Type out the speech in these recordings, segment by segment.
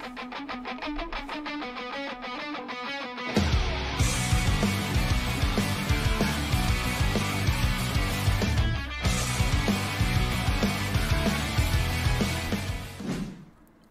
Thank you.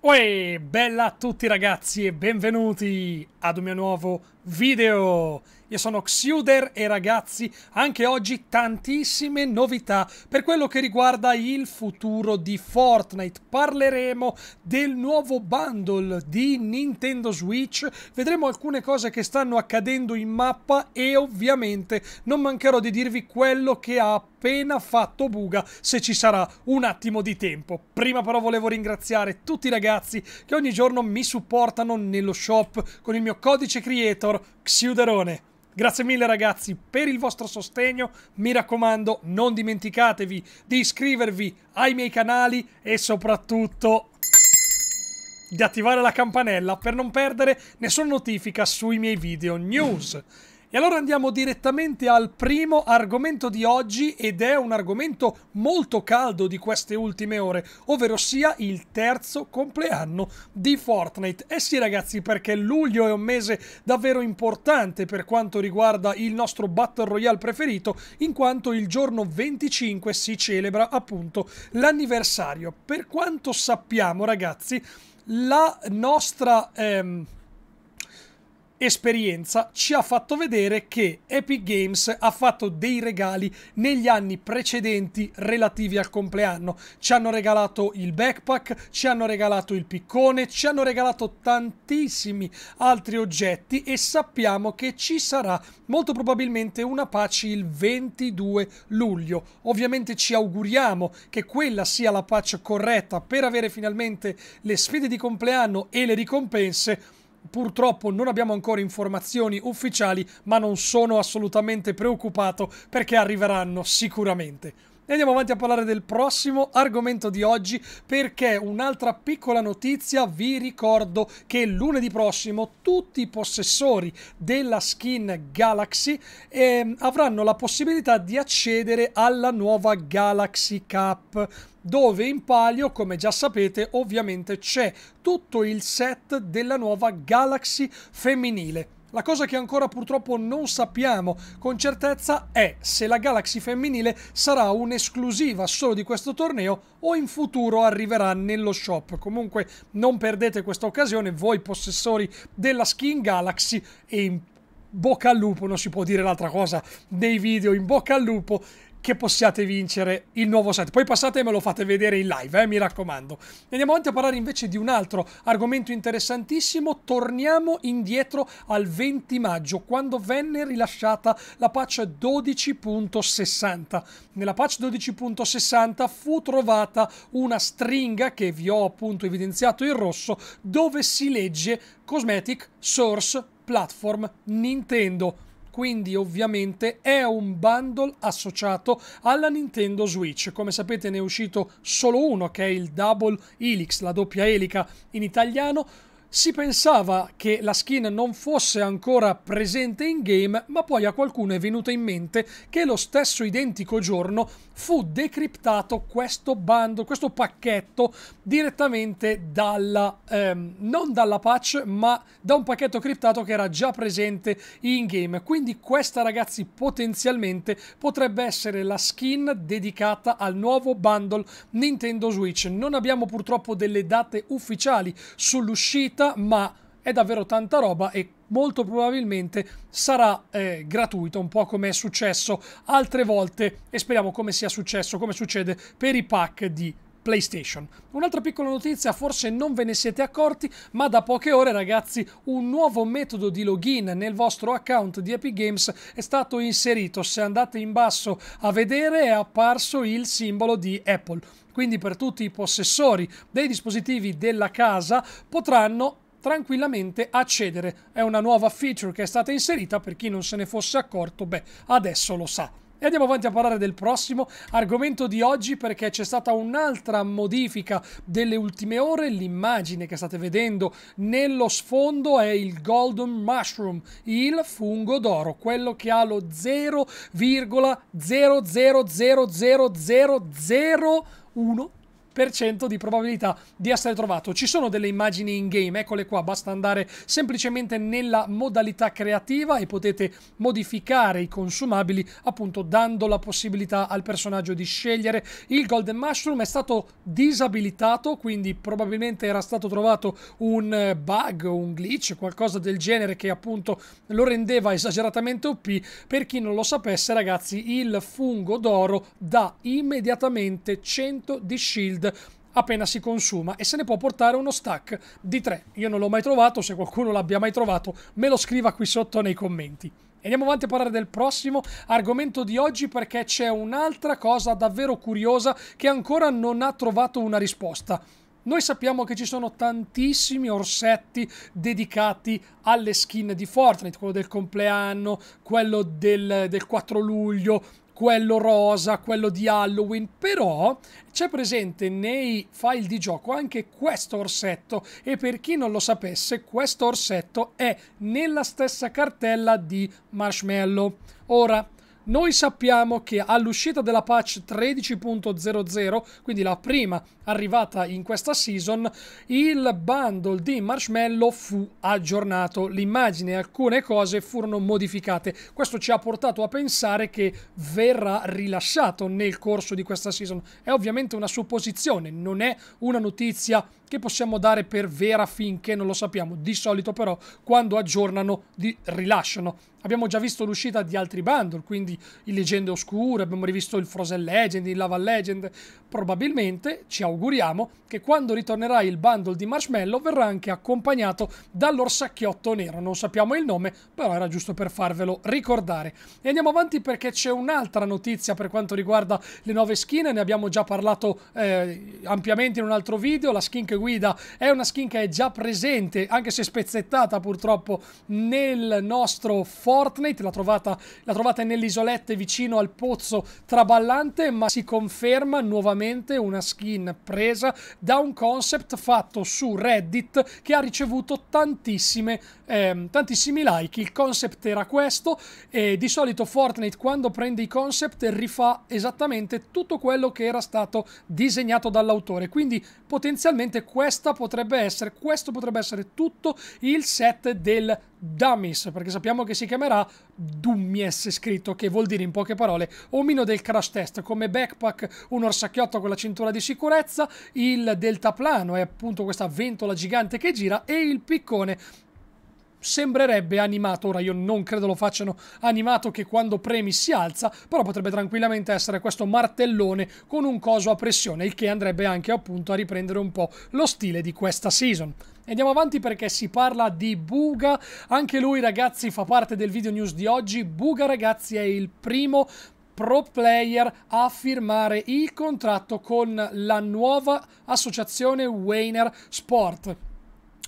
Uè, bella a tutti ragazzi e benvenuti ad un mio nuovo video! Io sono Xuder e ragazzi, anche oggi tantissime novità per quello che riguarda il futuro di Fortnite. Parleremo del nuovo bundle di Nintendo Switch, vedremo alcune cose che stanno accadendo in mappa e ovviamente non mancherò di dirvi quello che ha appena fatto Buga se ci sarà un attimo di tempo. Prima però volevo ringraziare tutti i ragazzi ragazzi che ogni giorno mi supportano nello shop con il mio codice creator Xiuderone. Grazie mille ragazzi per il vostro sostegno, mi raccomando non dimenticatevi di iscrivervi ai miei canali e soprattutto di attivare la campanella per non perdere nessuna notifica sui miei video news. E allora andiamo direttamente al primo argomento di oggi ed è un argomento molto caldo di queste ultime ore, ovvero sia il terzo compleanno di Fortnite. Eh sì ragazzi perché luglio è un mese davvero importante per quanto riguarda il nostro Battle Royale preferito in quanto il giorno 25 si celebra appunto l'anniversario. Per quanto sappiamo ragazzi la nostra... Ehm, esperienza ci ha fatto vedere che Epic Games ha fatto dei regali negli anni precedenti relativi al compleanno. Ci hanno regalato il backpack, ci hanno regalato il piccone, ci hanno regalato tantissimi altri oggetti e sappiamo che ci sarà molto probabilmente una patch il 22 luglio. Ovviamente ci auguriamo che quella sia la patch corretta per avere finalmente le sfide di compleanno e le ricompense purtroppo non abbiamo ancora informazioni ufficiali, ma non sono assolutamente preoccupato perché arriveranno sicuramente. E andiamo avanti a parlare del prossimo argomento di oggi perché un'altra piccola notizia, vi ricordo che lunedì prossimo tutti i possessori della skin Galaxy eh, avranno la possibilità di accedere alla nuova Galaxy Cup dove in palio, come già sapete, ovviamente c'è tutto il set della nuova Galaxy femminile la cosa che ancora purtroppo non sappiamo con certezza è se la Galaxy femminile sarà un'esclusiva solo di questo torneo o in futuro arriverà nello shop. Comunque non perdete questa occasione, voi possessori della skin Galaxy e in bocca al lupo, non si può dire l'altra cosa nei video, in bocca al lupo che possiate vincere il nuovo set. Poi passate e me lo fate vedere in live, eh, mi raccomando. Andiamo avanti a parlare invece di un altro argomento interessantissimo. Torniamo indietro al 20 maggio, quando venne rilasciata la patch 12.60. Nella patch 12.60 fu trovata una stringa che vi ho appunto evidenziato in rosso, dove si legge Cosmetic Source Platform Nintendo quindi ovviamente è un bundle associato alla Nintendo Switch. Come sapete ne è uscito solo uno che è il Double Helix, la doppia elica in italiano si pensava che la skin non fosse ancora presente in game, ma poi a qualcuno è venuto in mente che lo stesso identico giorno fu decriptato questo bando, questo pacchetto direttamente dalla, ehm, non dalla patch, ma da un pacchetto criptato che era già presente in game. Quindi questa ragazzi potenzialmente potrebbe essere la skin dedicata al nuovo bundle Nintendo Switch. Non abbiamo purtroppo delle date ufficiali sull'uscita tutta, ma è davvero tanta roba e molto probabilmente sarà eh, gratuito, un po' come è successo altre volte e speriamo come sia successo, come succede per i pack di PlayStation. Un'altra piccola notizia, forse non ve ne siete accorti, ma da poche ore ragazzi un nuovo metodo di login nel vostro account di Epic Games è stato inserito. Se andate in basso a vedere è apparso il simbolo di Apple. Quindi per tutti i possessori dei dispositivi della casa potranno tranquillamente accedere. È una nuova feature che è stata inserita per chi non se ne fosse accorto, beh, adesso lo sa. E andiamo avanti a parlare del prossimo argomento di oggi perché c'è stata un'altra modifica delle ultime ore. L'immagine che state vedendo nello sfondo è il Golden Mushroom, il fungo d'oro, quello che ha lo 0,0000001 di probabilità di essere trovato. Ci sono delle immagini in game, eccole qua, basta andare semplicemente nella modalità creativa e potete modificare i consumabili appunto dando la possibilità al personaggio di scegliere. Il Golden Mushroom è stato disabilitato, quindi probabilmente era stato trovato un eh, bug, un glitch, qualcosa del genere che appunto lo rendeva esageratamente OP. Per chi non lo sapesse ragazzi, il fungo d'oro dà immediatamente 100 di shield appena si consuma e se ne può portare uno stack di 3. Io non l'ho mai trovato, se qualcuno l'abbia mai trovato me lo scriva qui sotto nei commenti. Andiamo avanti a parlare del prossimo argomento di oggi perché c'è un'altra cosa davvero curiosa che ancora non ha trovato una risposta. Noi sappiamo che ci sono tantissimi orsetti dedicati alle skin di Fortnite, quello del compleanno, quello del, del 4 luglio, quello rosa, quello di Halloween, però c'è presente nei file di gioco anche questo orsetto e per chi non lo sapesse questo orsetto è nella stessa cartella di Marshmallow. Ora, noi sappiamo che all'uscita della patch 13.00, quindi la prima arrivata in questa season, il bundle di Marshmallow fu aggiornato, l'immagine e alcune cose furono modificate. Questo ci ha portato a pensare che verrà rilasciato nel corso di questa season. È ovviamente una supposizione, non è una notizia che possiamo dare per vera finché non lo sappiamo. Di solito però quando aggiornano rilasciano. Abbiamo già visto l'uscita di altri bundle, quindi il Legende Oscure, abbiamo rivisto il Frozen Legend, il Lava Legend. Probabilmente ci auguriamo che quando ritornerà il bundle di Marshmallow verrà anche accompagnato dall'orsacchiotto nero. Non sappiamo il nome, però era giusto per farvelo ricordare. E andiamo avanti perché c'è un'altra notizia per quanto riguarda le nuove skin, ne abbiamo già parlato eh, ampiamente in un altro video, la skin che guida è una skin che è già presente, anche se spezzettata purtroppo nel nostro Fortnite, la trovata, la trovate nelle vicino al pozzo traballante, ma si conferma nuovamente una skin presa da un concept fatto su Reddit che ha ricevuto tantissime, eh, tantissimi like. Il concept era questo e di solito Fortnite quando prende i concept rifà esattamente tutto quello che era stato disegnato dall'autore, quindi potenzialmente questa potrebbe essere, questo potrebbe essere tutto il set del Dummies, perché sappiamo che si chiamerà Dummies scritto, che vuol dire in poche parole omino del crash test, come backpack, un orsacchiotto con la cintura di sicurezza, il deltaplano è appunto questa ventola gigante che gira e il piccone sembrerebbe animato, ora io non credo lo facciano animato che quando premi si alza, però potrebbe tranquillamente essere questo martellone con un coso a pressione, il che andrebbe anche appunto a riprendere un po' lo stile di questa season. Andiamo avanti perché si parla di Buga, anche lui ragazzi fa parte del video news di oggi, Buga ragazzi è il primo pro player a firmare il contratto con la nuova associazione Wayner Sport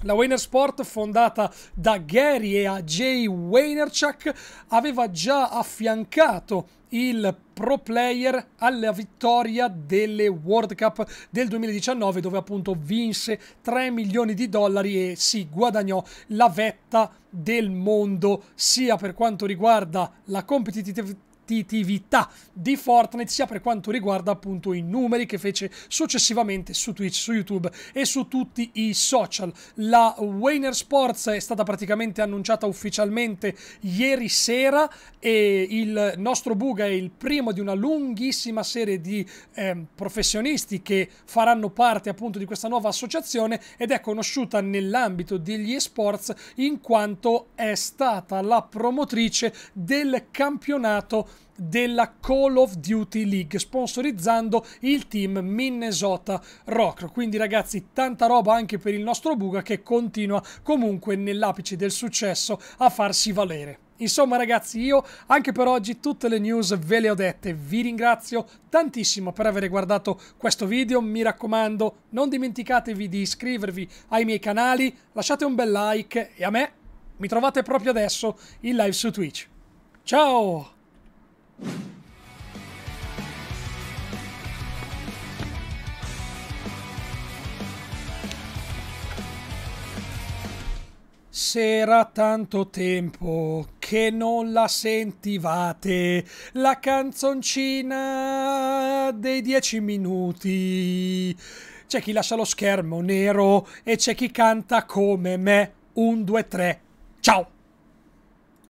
la Weiner Sport, fondata da Gary e AJ Wainerchuk, aveva già affiancato il pro player alla vittoria delle World Cup del 2019 dove appunto vinse 3 milioni di dollari e si guadagnò la vetta del mondo sia per quanto riguarda la competitiv competitività di Fortnite sia per quanto riguarda appunto i numeri che fece successivamente su Twitch, su YouTube e su tutti i social. La Wayner Sports è stata praticamente annunciata ufficialmente ieri sera e il nostro Buga è il primo di una lunghissima serie di eh, professionisti che faranno parte appunto di questa nuova associazione ed è conosciuta nell'ambito degli esports in quanto è stata la promotrice del campionato della Call of Duty League sponsorizzando il team Minnesota Rock. Quindi ragazzi tanta roba anche per il nostro Buga che continua comunque nell'apice del successo a farsi valere. Insomma ragazzi io anche per oggi tutte le news ve le ho dette, vi ringrazio tantissimo per aver guardato questo video, mi raccomando non dimenticatevi di iscrivervi ai miei canali, lasciate un bel like e a me mi trovate proprio adesso in live su Twitch. Ciao! Sera tanto tempo che non la sentivate, la canzoncina dei dieci minuti. C'è chi lascia lo schermo nero e c'è chi canta come me. Un, due, tre. Ciao!